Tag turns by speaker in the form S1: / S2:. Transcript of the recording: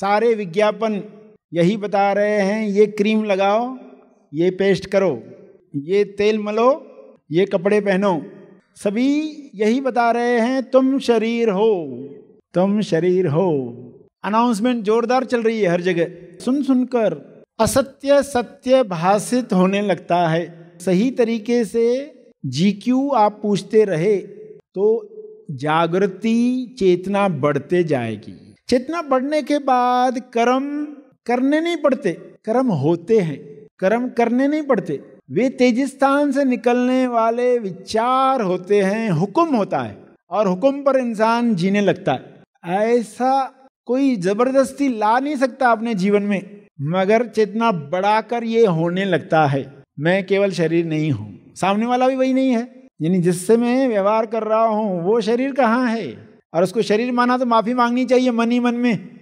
S1: सारे विज्ञापन यही बता रहे हैं ये क्रीम लगाओ ये पेस्ट करो ये तेल मलो ये कपड़े पहनो सभी यही बता रहे हैं तुम शरीर हो तुम शरीर हो अनाउंसमेंट जोरदार चल रही है हर जगह सुन सुनकर असत्य सत्य भाषित होने लगता है सही तरीके से जीक्यू आप पूछते रहे तो जागृति चेतना बढ़ते जाएगी चेतना बढ़ने के बाद कर्म करने नहीं पड़ते कर्म होते हैं कर्म करने नहीं पड़ते वे तेजिस्तान से निकलने वाले विचार होते हैं हुक्म होता है और हुक्म पर इंसान जीने लगता है ऐसा कोई जबरदस्ती ला नहीं सकता अपने जीवन में मगर चेतना बढ़ाकर ये होने लगता है मैं केवल शरीर नहीं हूँ सामने वाला भी वही नहीं है यानी जिससे मैं व्यवहार कर रहा हूँ वो शरीर कहाँ है और उसको शरीर माना तो माफ़ी मांगनी चाहिए मन ही मन में